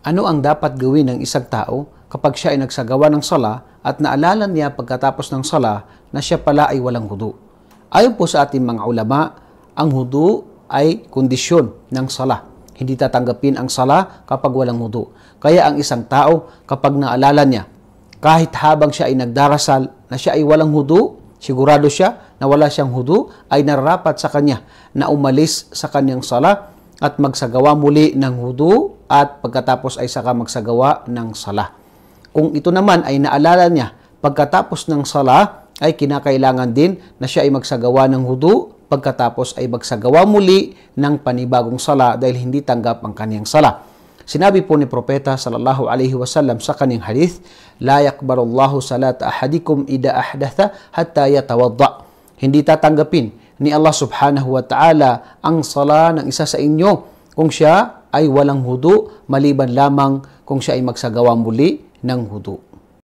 Ano ang dapat gawin ng isang tao kapag siya ay nagsagawa ng sala at naalala niya pagkatapos ng sala na siya pala ay walang hudu? Ayon po sa ating mga ulama, ang hudu ay kondisyon ng sala. Hindi tatanggapin ang sala kapag walang hudu. Kaya ang isang tao kapag naalala niya, kahit habang siya ay nagdarasal na siya ay walang hudu, sigurado siya na wala siyang hudu, ay narapat sa kanya na umalis sa kanyang sala at magsagawa muli ng hudu at pagkatapos ay saka magsagawa ng sala. Kung ito naman ay naalala niya, pagkatapos ng sala ay kinakailangan din na siya ay magsagawa ng hudu pagkatapos ay magsagawa muli ng panibagong sala dahil hindi tanggap ang kaniyang sala. Sinabi po ni Propeta sallallahu alaihi wasallam sa kanyang hadith, La yakbarullahu salat ahadikum ida ahdatha hatta yatawadda. Hindi tatanggapin ni Allah subhanahu wa ta'ala ang sala ng isa sa inyo kung siya ay walang hudu maliban lamang kung siya ay magsagawa muli ng hudu.